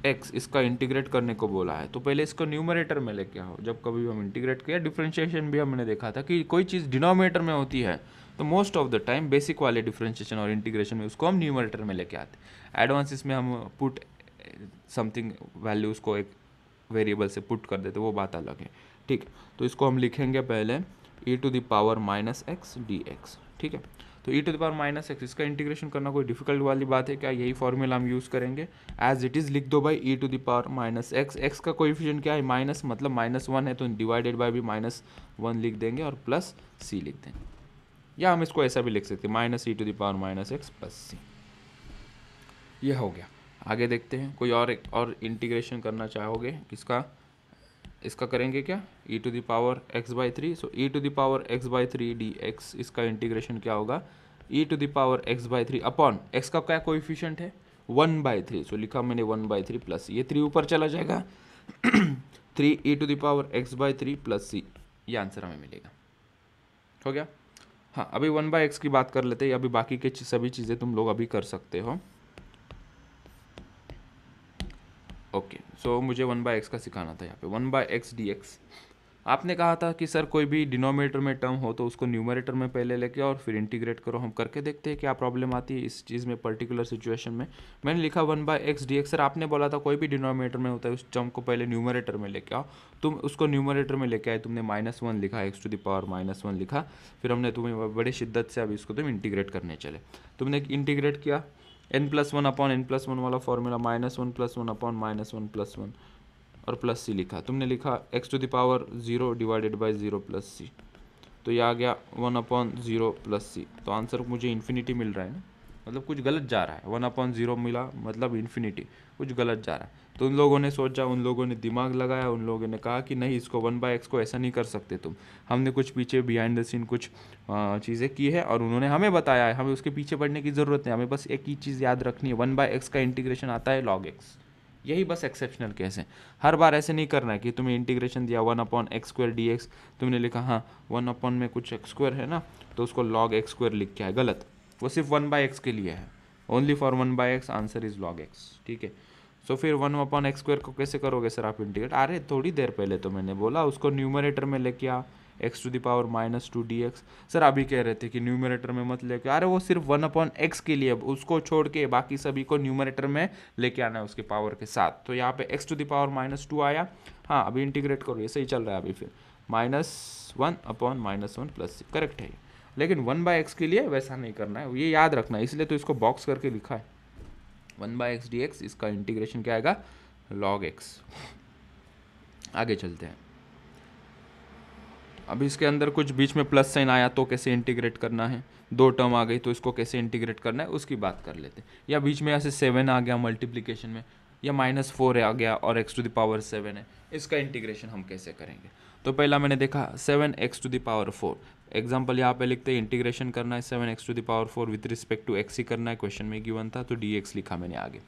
x e इसका इंटीग्रेट करने को बोला है तो पहले इसको न्यूमरेटर में लेके आओ जब कभी हम इंटीग्रेट किया डिफ्रेंशिएशन भी हमने देखा था कि कोई चीज़ डिनोमिनेटर में होती है तो most of the time basic वाले डिफ्रेंशिएशन और इंटीग्रेशन में उसको हम न्यूमरेटर में लेके आते एडवांस इसमें हम पुट समथिंग वैल्यू उसको एक वेरिएबल से पुट कर देते वो बात अलग है ठीक तो इसको हम लिखेंगे पहले e to the power minus x d x ठीक है तो e to the power minus x इसका इंटीग्रेशन करना कोई डिफिकल्ट वाली बात है क्या यही फॉर्मूला हम यूज़ करेंगे एज इट इज़ लिख दो by e to the power minus x x का कोइफिशियंट क्या है माइनस मतलब माइनस वन है तो डिवाइडेड बाई भी माइनस वन लिख देंगे और प्लस सी लिख देंगे या हम इसको ऐसा भी लिख सकते हैं minus e to the power minus x plus c यह हो गया आगे देखते हैं कोई और एक और इंटीग्रेशन करना चाहोगे किसका इसका करेंगे क्या e to the power x by three so e to the power x by three d x इसका इंटीग्रेशन क्या होगा e to the power x by three upon x का क्या कोइफिशियंट है वन बाई थ्री सो लिखा मैंने वन बाई थ्री प्लस ये थ्री ऊपर चला जाएगा three e to the power x by three plus c ये आंसर हमें मिलेगा हो गया हाँ अभी वन बाई एक्स की बात कर लेते हैं अभी बाकी के सभी चीज़ें तुम लोग अभी कर सकते हो ओके सो मुझे वन बाई एक्स का सिखाना था यहाँ पे one by x d x आपने कहा था कि सर कोई भी डिनोमिनेटर में टर्म हो तो उसको न्यूमरेटर में पहले लेके और फिर इंटीग्रेट करो हम करके देखते हैं क्या प्रॉब्लम आती है इस चीज़ में पर्टिकुलर सिचुएशन में मैंने लिखा one by x d x sir आपने बोला था कोई भी डिनोमिनेटर में होता है उस टर्म को पहले न्यूमरेटर में लेके आओ तुम उसको न्यूमरेटर में लेके आए तुमने माइनस वन लिखा x to the power minus one लिखा फिर हमने तुम्हें बड़ी शिद्दत से अभी इसको तुम इंटीग्रेट करने चले तुमने इंटीग्रेट किया n plus one upon n plus one वाला formula minus one plus one upon minus one plus one और प्लस सी लिखा तुमने लिखा x to the power zero divided by zero plus c तो ये आ गया one upon zero plus c तो आंसर मुझे इन्फिनिटी मिल रहा है ना मतलब कुछ गलत जा रहा है वन अपॉन ज़ीरो मिला मतलब इन्फिनिटी कुछ गलत जा रहा है तो उन लोगों ने सोचा उन लोगों ने दिमाग लगाया उन लोगों ने कहा कि नहीं इसको वन बाय एक्स को ऐसा नहीं कर सकते तुम हमने कुछ पीछे बिहाइंड द सीन कुछ चीज़ें की है और उन्होंने हमें बताया है हमें उसके पीछे पढ़ने की ज़रूरत नहीं हमें बस एक ही चीज़ याद रखनी है वन बाय एक्स का इंटीग्रेशन आता है लॉग एक्स यही बस एक्सेप्शनल केस है हर बार ऐसे नहीं करना है कि तुम्हें इंटीग्रेशन दिया one upon x square d x तुमने लिखा हाँ वन अपॉन में कुछ एक्स स्क्वायर है ना तो उसको लॉग एक्स स्क्वायर लिख के है गलत वो सिर्फ वन बाय एक्स के लिए है only for one by x answer is log x ठीक है सो फिर वन अपॉन एक्स स्क्वायर को कैसे करोगे सर आप इंटीग्रेट अरे थोड़ी देर पहले तो मैंने बोला उसको न्यूमरेटर में लेके आ x to the power minus two d x sir अभी कह रहे थे कि न्यूमरेटर में मत लेके अरे वो सिर्फ वन अपॉन एक्स के लिए उसको छोड़ के बाकी सभी को न्यूमरेटर में लेके आना है उसके पावर के साथ तो यहाँ पे x to the power minus two आया हाँ अभी इंटीग्रेट करो ये सही चल रहा है अभी फिर minus one upon minus one plus correct है लेकिन वन बाय एक्स के लिए वैसा नहीं करना है ये याद रखना है इसलिए तो इसको बॉक्स करके लिखा है one by x d x इसका इंटीग्रेशन क्या आएगा लॉग एक्स आगे चलते हैं अब इसके अंदर कुछ बीच में प्लस साइन आया तो कैसे इंटीग्रेट करना है दो टर्म आ गई तो इसको कैसे इंटीग्रेट करना है उसकी बात कर लेते हैं या बीच में ऐसे सेवन आ गया मल्टीप्लिकेशन में या माइनस फोर आ गया और x to the power seven है इसका इंटीग्रेशन हम कैसे करेंगे तो पहला मैंने देखा seven x to the power four example यहाँ पे लिखते हैं इंटीग्रेशन करना है seven x to power four with respect to x ही करना है क्वेश्चन में गिवन था तो डी एक्स लिखा मैंने आगे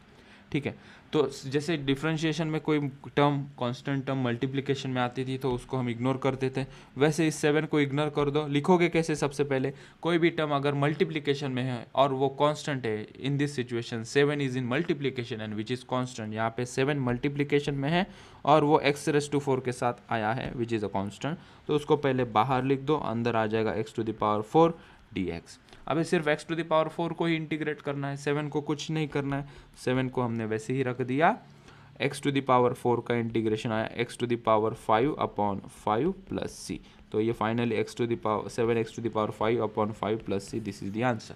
ठीक है तो जैसे डिफ्रेंशिएशन में कोई टर्म कांस्टेंट टर्म मल्टीप्लिकेशन में आती थी तो उसको हम इग्नोर कर देते हैं वैसे इस सेवन को इग्नोर कर दो लिखोगे कैसे सबसे पहले कोई भी टर्म अगर मल्टीप्लिकेशन में है और वो कांस्टेंट है in this situation seven is in multiplication and which is constant यहाँ पे सेवन मल्टीप्लीकेशन में है और वो एक्स रेस टू फोर के साथ आया है विच इज़ अ कॉन्स्टेंट तो उसको पहले बाहर लिख दो अंदर आ जाएगा x to the power four d x अब सिर्फ x to the power four को ही इंटीग्रेट करना है सेवन को कुछ नहीं करना है सेवन को हमने वैसे ही रख दिया x to the power four का इंटीग्रेशन आया x to the power five upon five plus c तो ये finally x to the power seven x to the power five upon five plus c this is the answer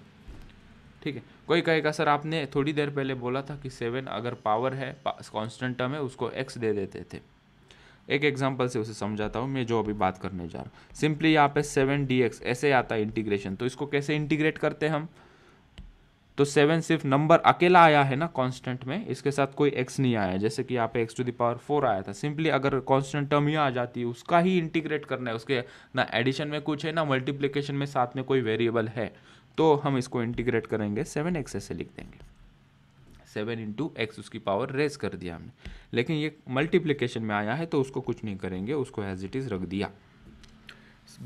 ठीक है कोई कहेगा सर आपने थोड़ी देर पहले बोला था कि सेवन अगर पावर है कॉन्स्टेंट टर्म है उसको एक्स दे देते थे एक एग्जाम्पल से उसे समझाता हूँ मैं जो अभी बात करने जा रहा हूँ सिंपली यहाँ पे सेवन डी एक्स ऐसे आता है इंटीग्रेशन तो इसको कैसे इंटीग्रेट करते हैं हम तो सेवन सिर्फ नंबर अकेला आया है ना कांस्टेंट में इसके साथ कोई एक्स नहीं आया जैसे कि यहाँ पे x to the power four आया था सिंपली अगर कांस्टेंट टर्म ही आ जाती है उसका ही इंटीग्रेट करना है उसके ना एडिशन में कुछ है ना मल्टीप्लीकेशन में साथ में कोई वेरिएबल है तो हम इसको इंटीग्रेट करेंगे सेवन एक्स ऐसे लिख देंगे सेवन इंटू एक्स उसकी पावर रेस कर दिया हमने लेकिन ये मल्टीप्लिकेशन में आया है तो उसको कुछ नहीं करेंगे उसको एज इट इज़ रख दिया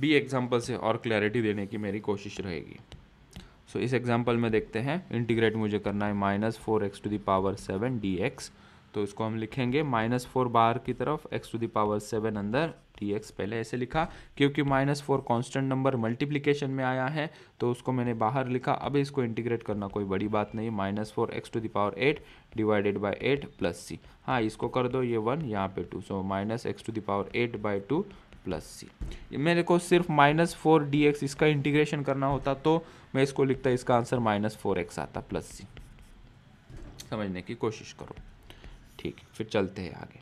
बी एग्जाम्पल से और क्लैरिटी देने की मेरी कोशिश रहेगी सो so, इस एग्जाम्पल में देखते हैं इंटीग्रेट मुझे करना है minus four x to the power seven d x तो इसको हम लिखेंगे माइनस फोर बाहर की तरफ एक्स टू दावर सेवन अंदर डी एक्स पहले ऐसे लिखा क्योंकि minus four constant number multiplication में आया है तो उसको मैंने बाहर लिखा अब इसको इंटीग्रेट करना कोई बड़ी बात नहीं minus four x to the power eight divided by eight plus c हाँ इसको कर दो ये वन यहाँ पे two so minus x to the power eight by two plus c मेरे को सिर्फ माइनस फोर डी एक्स इसका इंटीग्रेशन करना होता तो मैं इसको लिखता इसका आंसर माइनस फोर एक्स आता प्लस सी समझने की कोशिश करो ठीक फिर चलते हैं आगे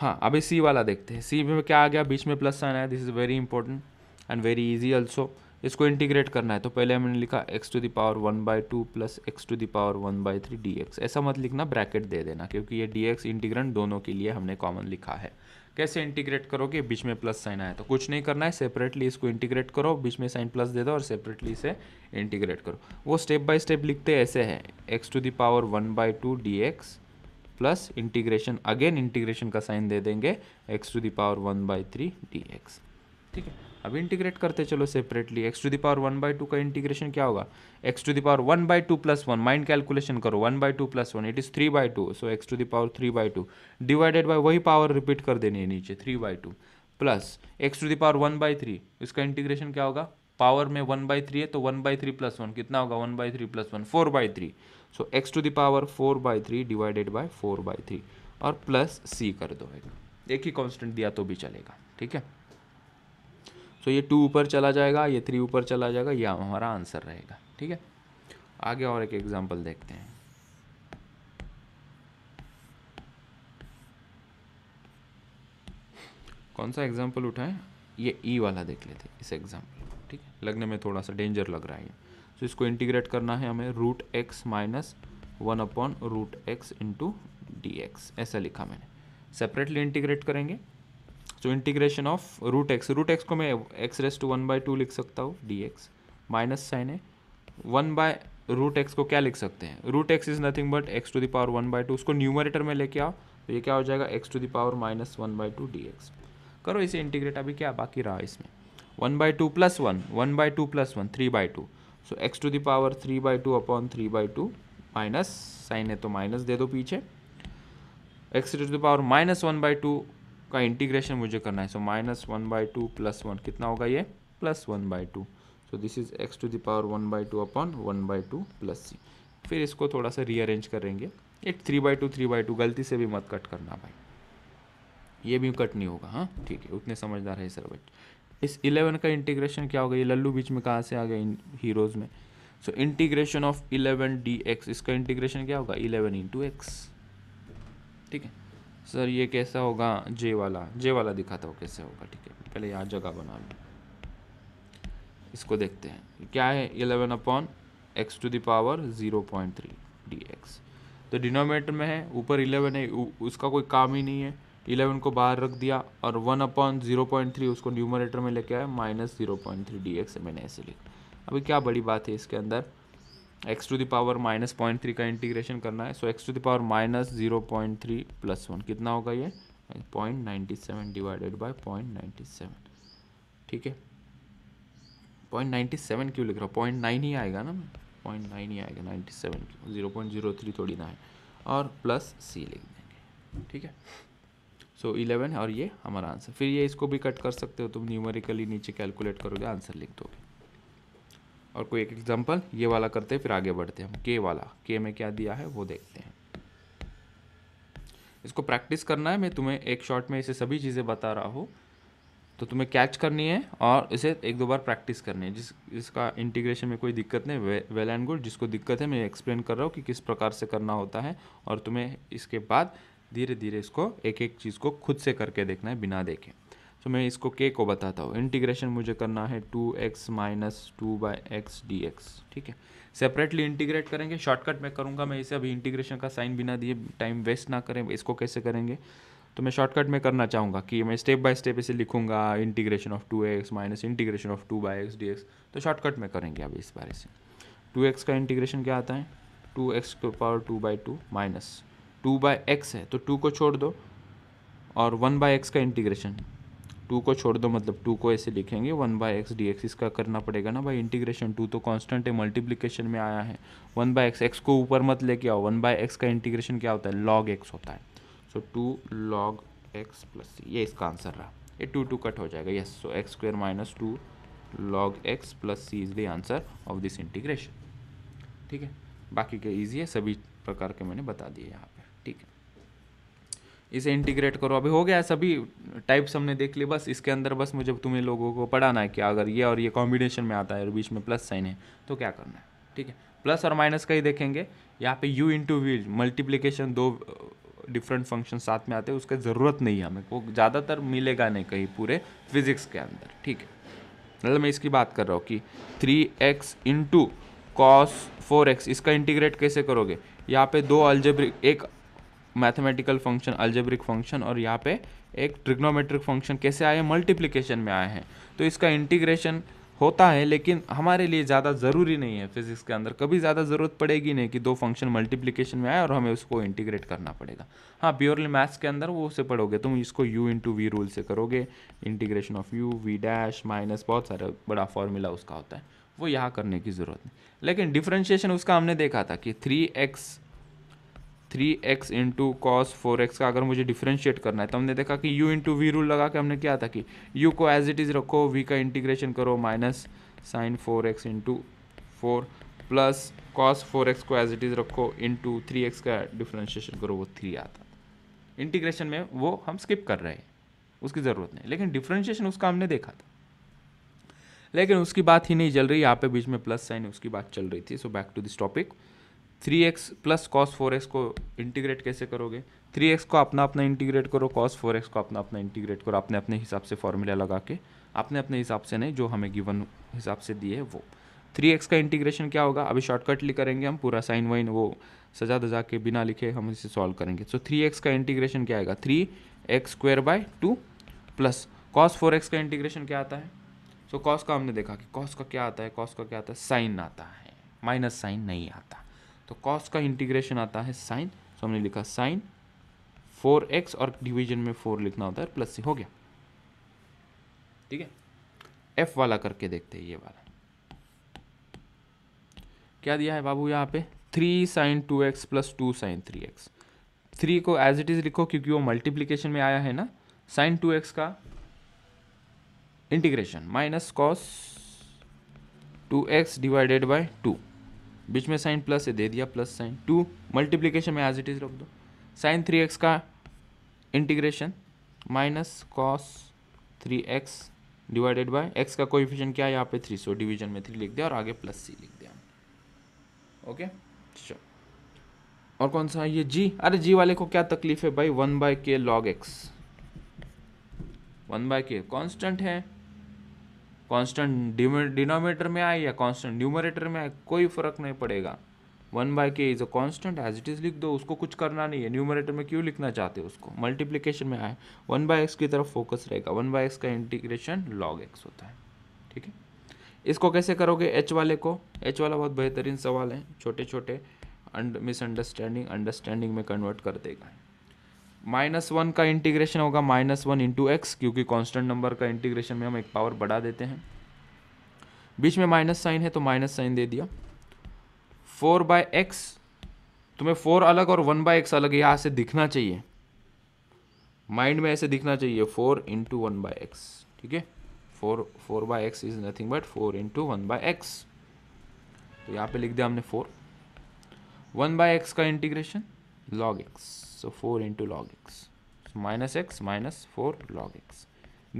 हाँ अभी सी वाला देखते हैं सी में क्या आ गया बीच में प्लस साइन आया this is very important and very easy also इसको इंटीग्रेट करना है तो पहले हमने लिखा x to the power one by two plus x to the power one by three d x ऐसा मत लिखना ब्रैकेट दे देना क्योंकि ये डी एक्स इंटीग्रेंट दोनों के लिए हमने कॉमन लिखा है कैसे इंटीग्रेट करोगे बीच में प्लस साइन आया तो कुछ नहीं करना है सेपरेटली इसको इंटीग्रेट करो बीच में साइन प्लस दे दो और सेपरेटली इसे इंटीग्रेट करो वो स्टेप बाय स्टेप लिखते ऐसे है x to the power one by two d x plus integration again integration का साइन दे देंगे x to the power one by three d x ठीक है अब इंटीग्रेट करते चलो separately x to the power one by two का इंटीग्रेशन क्या होगा x to the power one by two plus one mind calculation करो one by two plus one it is three by two so x to the power three by two divided by वही पावर रिपीट कर देनी है नीचे three by two plus x to the power one by three इसका इंटीग्रेशन क्या होगा पावर में वन बाई थ्री है तो one by three plus one कितना होगा one by three plus one four by three so x to the power four by three divided by four by three और प्लस सी कर दो एक ही कॉन्स्टेंट दिया तो भी चलेगा ठीक है सो ये टू ऊपर चला जाएगा ये थ्री ऊपर चला जाएगा ये हमारा आंसर रहेगा ठीक है आगे और एक एग्जाम्पल देखते हैं कौन सा एग्जाम्पल उठाएं ये ई e वाला देख लेते इस एग्जाम्पल ठीक है लगने में थोड़ा सा डेंजर लग रहा है ये सो इसको इंटीग्रेट करना है हमें root x minus one upon root x into d x ऐसा लिखा मैंने सेपरेटली इंटीग्रेट करेंगे so integration of root x root x को मैं x raise to one by two लिख सकता हूँ डी एक्स माइनस साइन है वन बाय रूट एक्स को क्या लिख सकते हैं root x is nothing but x to the power one by two उसको न्यूमरेटर में लेके आओ तो ये क्या हो जाएगा x to the power minus one by two d x करो इसे इंटीग्रेट अभी क्या बाकी रहा इसमें one by two plus one one by two plus one three by two so x to the power three by two upon three by two minus sign है तो माइनस दे दो पीछे x to the power minus one by two का इंटीग्रेशन मुझे करना है so minus one by two plus one कितना होगा ये plus one by two so this is x to the power one by two upon one by two plus c फिर इसको थोड़ा सा रीअरेंज करेंगे ये three by two three by two गलती से भी मत कट करना भाई ये भी कट नहीं होगा हाँ ठीक है उतने समझदार है सर बच्चे इस इलेवन का इंटीग्रेशन क्या होगा ये लल्लू बीच में कहाँ से आ गया इन हीरोज़ में so integration of eleven d x इसका इंटीग्रेशन क्या होगा इलेवन इंटू एक्स ठीक है सर ये कैसा होगा जे वाला जे वाला दिखाता हूँ कैसे होगा ठीक है पहले यहाँ जगह बना लो इसको देखते हैं क्या है eleven upon x to the power zero point three d x तो डिनोमेटर में है ऊपर इलेवन है उसका कोई काम ही नहीं है इलेवन को बाहर रख दिया और one upon zero point three उसको न्यूमरेटर में लेके आया minus zero point three d x मैंने ऐसे लिखा अभी क्या बड़ी बात है इसके अंदर x to the power minus point three का इंटीग्रेशन करना है so x to the power minus zero point three plus one कितना होगा ये point ninety seven divided by point ninety seven ठीक है पॉइंट नाइन्टी सेवन क्यों लिख रहा हूँ पॉइंट नाइन ही आएगा ना पॉइंट नाइन ही आएगा नाइन्टी सेवन क्यों जीरो पॉइंट जीरो थ्री थोड़ी ना है और प्लस सी लिख देंगे ठीक है सो इलेवन और ये हमारा आंसर फिर ये इसको भी कट कर सकते हो तुम न्यूमेरिकली नीचे कैलकुलेट करोगे आंसर लिख दोगे और कोई एक एग्जांपल ये वाला करते फिर आगे बढ़ते हैं हम के वाला के में क्या दिया है वो देखते हैं इसको प्रैक्टिस करना है मैं तुम्हें एक शॉट में इसे सभी चीज़ें बता रहा हूँ तो तुम्हें कैच करनी है और इसे एक दो बार प्रैक्टिस करनी है जिस इसका इंटीग्रेशन में कोई दिक्कत नहीं वे, वेल एंड गुड जिसको दिक्कत है मैं एक्सप्लेन कर रहा हूँ कि किस प्रकार से करना होता है और तुम्हें इसके बाद धीरे धीरे इसको एक एक चीज़ को खुद से करके देखना है बिना देखें तो मैं इसको के को बताता हूँ इंटीग्रेशन मुझे करना है two x minus two by x d x ठीक है सेपरेटली इंटीग्रेट करेंगे शॉर्टकट में करूँगा मैं इसे अभी इंटीग्रेशन का साइन बिना दिए टाइम वेस्ट ना करें इसको कैसे करेंगे तो मैं शॉर्टकट में करना चाहूँगा कि मैं स्टेप बाय स्टेप इसे लिखूँगा integration of two x minus integration of two by x d x तो शॉर्टकट में करेंगे अभी इस बारे से टू एक्स का इंटीग्रेशन क्या आता है टू एक्स को power two by two minus two by x है तो टू को छोड़ दो और वन बाय एक्स का इंटीग्रेशन टू को छोड़ दो मतलब टू को ऐसे लिखेंगे one by x d x इसका करना पड़ेगा ना भाई इंटीग्रेशन टू तो कांस्टेंट है मल्टीप्लिकेशन में आया है वन बाय एक्स एक्स को ऊपर मत लेके आओ वन बाय एक्स का इंटीग्रेशन क्या होता है लॉग एक्स होता है so two log x plus ये इसका आंसर रहा ये टू टू कट हो जाएगा yes so x square minus two log x plus c is the answer of this integration ठीक है बाकी के ईजी है सभी प्रकार के मैंने बता दिए यहाँ इसे इंटीग्रेट करो अभी हो गया सभी टाइप्स हमने देख लिए बस इसके अंदर बस मुझे तुम्हें लोगों को पढ़ाना है कि अगर ये और ये कॉम्बिनेशन में आता है और बीच में प्लस साइन है तो क्या करना है ठीक है प्लस और माइनस का ही देखेंगे यहाँ पे यू इंटू वी मल्टीप्लीकेशन दो डिफरेंट फंक्शन साथ में आते हैं उसका ज़रूरत नहीं है हमें वो ज़्यादातर मिलेगा नहीं कहीं पूरे फिजिक्स के अंदर ठीक है मतलब मैं इसकी बात कर रहा हूँ कि three x into cos four x इसका इंटीग्रेट कैसे करोगे यहाँ पे दो अल्जेब्रिक एक मैथमेटिकल फंक्शन अल्जेब्रिक फंक्शन और यहाँ पे एक ट्रिग्नोमेट्रिक फंक्शन कैसे आए मल्टीप्लिकेशन में आए हैं तो इसका इंटीग्रेशन होता है लेकिन हमारे लिए ज़्यादा ज़रूरी नहीं है फिजिक्स के अंदर कभी ज़्यादा ज़रूरत पड़ेगी नहीं कि दो फंक्शन मल्टीप्लिकेशन में आए और हमें उसको इंटीग्रेट करना पड़ेगा हाँ प्योरली मैथ्स के अंदर वो उसे पढ़ोगे तुम इसको यू इंटू वी रूल से करोगे integration of u v dash minus बहुत सारा बड़ा फॉर्मूला उसका होता है वो यहाँ करने की ज़रूरत नहीं लेकिन डिफ्रेंशिएशन उसका हमने देखा था कि three x three x into cos four x का अगर मुझे डिफ्रेंशिएट करना है तो हमने देखा कि u इंटू वी रूल लगा के हमने क्या था कि u को एज इट इज़ रखो v का इंटीग्रेशन करो minus sine four x into four plus cos four x को एज इट इज़ रखो इंटू थ्री एक्स का डिफ्रेंशिएशन करो वो थ्री आता इंटीग्रेशन में वो हम स्किप कर रहे हैं उसकी ज़रूरत नहीं लेकिन डिफ्रेंशिएशन उसका हमने देखा था लेकिन उसकी बात ही नहीं चल रही यहाँ पे बीच में प्लस साइन उसकी बात चल रही थी so back to this topic three x plus cos four x को इंटीग्रेट कैसे करोगे थ्री एक्स को अपना अपना इंटीग्रेट करो कॉस फोर एक्स को अपना अपना इंटीग्रेट करो अपने अपने हिसाब से फॉर्मूला लगा के अपने अपने हिसाब से नहीं जो हमें गिवन हिसाब से दिए है वो थ्री एक्स का इंटीग्रेशन क्या होगा अभी शॉर्टकट ली करेंगे हम पूरा साइन वाइन वो सजा दजा के बिना लिखे हम इसे सॉल्व करेंगे सो थ्री एक्स का इंटीग्रेशन क्या आएगा three x square by two plus cos four x का इंटीग्रेशन क्या आता है सो so, कॉस का हमने देखा कि कॉस का क्या आता है कॉस का क्या आता है साइन आता है माइनस साइन नहीं आता तो कॉस का इंटीग्रेशन आता है साइन सो हमने लिखा साइन फोर एक्स और डिवीजन में फोर लिखना होता है प्लस से हो गया ठीक है एफ वाला करके देखते हैं ये वाला क्या दिया है बाबू यहाँ पे three sine two x plus two sine three x three को एज इट इज़ लिखो क्योंकि वो मल्टीप्लीकेशन में आया है ना साइन टू एक्स का integration minus cos two x divided by two बीच में साइन प्लस है दे दिया प्लस साइन टू मल्टीप्लीकेशन में एज इट इज़ रख दो साइन थ्री एक्स का integration minus cos three x divided by x का कोएफिशिएंट क्या है यहाँ पे थ्री सो डिवीजन में थ्री लिख दिया और आगे प्लस सी लिख दिया ओके चलो और कौन सा है ये जी अरे जी वाले को क्या तकलीफ है भाई one by k log x one by k constant है कांस्टेंट डिनोमिनेटर में आए या कांस्टेंट न्यूमरेटर में आए कोई फर्क नहीं पड़ेगा one by k is a constant as it is लिख दो उसको कुछ करना नहीं है न्यूमरेटर में क्यों लिखना चाहते हो उसको मल्टीप्लिकेशन में आए वन बाय एक्स की तरफ फोकस रहेगा वन बाई एक्स का इंटीग्रेशन लॉग एक्स होता है ठीक है इसको कैसे करोगे एच वाले को एच वाला बहुत बेहतरीन सवाल है छोटे छोटे मिसअंडरस्टैंडिंग अंडरस्टैंडिंग में कन्वर्ट कर देगा माइनस वन का इंटीग्रेशन होगा माइनस वन इंटू एक्स क्योंकि कांस्टेंट नंबर का इंटीग्रेशन में हम एक पावर बढ़ा देते हैं बीच में माइनस साइन है तो माइनस साइन दे दिया फोर बाय एक्स तुम्हें फोर अलग और वन बाय एक्स अलग यहाँ से दिखना चाहिए माइंड में ऐसे दिखना चाहिए four into one by x ठीक है four four by x is nothing but four into one by x तो यहाँ पे लिख दिया हमने फोर वन बाय एक्स का integration log x so 4 into log x minus x minus four log x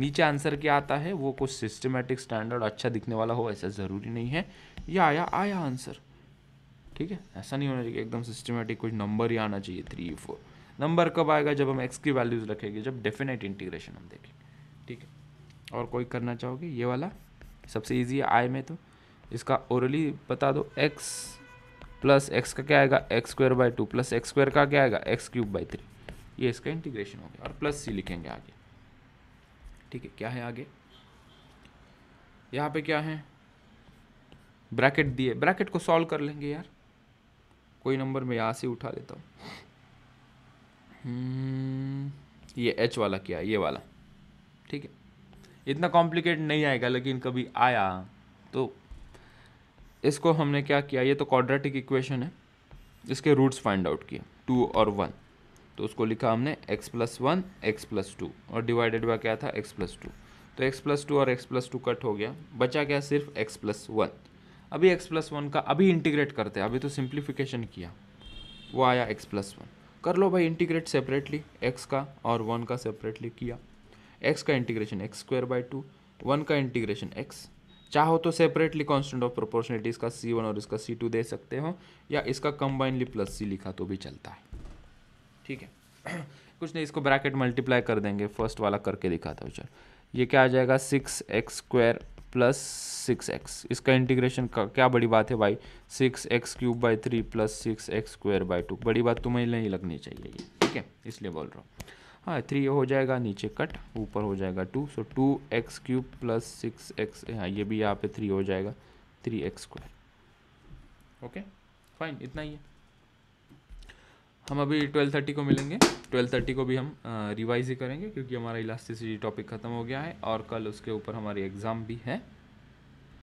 नीचे आंसर क्या आता है वो कुछ सिस्टमेटिक स्टैंडर्ड अच्छा दिखने वाला हो ऐसा ज़रूरी नहीं है या आया आया आंसर ठीक है ऐसा नहीं होना चाहिए एकदम सिस्टमेटिक कुछ नंबर ही आना चाहिए थ्री फोर नंबर कब आएगा जब हम एक्स की वैल्यूज़ रखेंगे जब डेफिनेट इंटीग्रेशन हम देखेंगे ठीक है और कोई करना चाहोगे ये वाला सबसे ईजी है आए में तो इसका ओरली बता दो एक्स प्लस एक्स का क्या आएगा x square by two plus x square का क्या आएगा एक्स क्यूब बाई थ्री ये इसका इंटीग्रेशन हो गया और प्लस सी लिखेंगे आगे ठीक है क्या है आगे यहाँ पे क्या है ब्रैकेट दिए ब्रैकेट को सॉल्व कर लेंगे यार कोई नंबर मैं यहाँ से उठा लेता हूँ हम्म, ये एच वाला क्या ये वाला ठीक है इतना कॉम्प्लिकेट नहीं आएगा लेकिन कभी आया तो इसको हमने क्या किया ये तो क्वाड्रेटिक इक्वेशन है इसके रूट्स फाइंड आउट किए टू और वन तो उसको लिखा हमने x plus one x plus two और डिवाइडेड बाय क्या था एक्स प्लस टू तो एक्स प्लस टू और एक्स प्लस टू कट हो गया बचा क्या सिर्फ एक्स प्लस वन अभी एक्स प्लस वन का अभी इंटीग्रेट करते हैं अभी तो सिंप्लीफिकेशन किया वो आया एक्स प्लस वन कर लो भाई इंटीग्रेट सेपरेटली एक्स का और वन का सेपरेटली किया एक्स का integration x square by two one का इंटीग्रेशन एक्स चाहो तो सेपरेटली कॉन्स्टेंट ऑफ प्रोपोर्शनलिटी इसका सी वन और इसका सी टू दे सकते हो या इसका कंबाइनली प्लस सी लिखा तो भी चलता है ठीक है कुछ नहीं इसको ब्रैकेट मल्टीप्लाई कर देंगे फर्स्ट वाला करके दिखाता हूँ चल ये क्या आ जाएगा six x square plus six x इसका इंटीग्रेशन का क्या बड़ी बात है भाई six x cube by three plus six x square by two बड़ी बात तुम्हें नहीं लगनी चाहिए ये ठीक है इसलिए बोल रहा हूँ हाँ थ्री हो जाएगा नीचे कट ऊपर हो जाएगा two so two x cube plus six x हाँ ये भी यहाँ पे थ्री हो जाएगा three x square okay fine इतना ही है हम अभी ट्वेल्व थर्टी को मिलेंगे ट्वेल्व थर्टी को भी हम रिवाइज ही करेंगे क्योंकि हमारा इलास्टिसिटी टॉपिक ख़त्म हो गया है और कल उसके ऊपर हमारी एग्ज़ाम भी है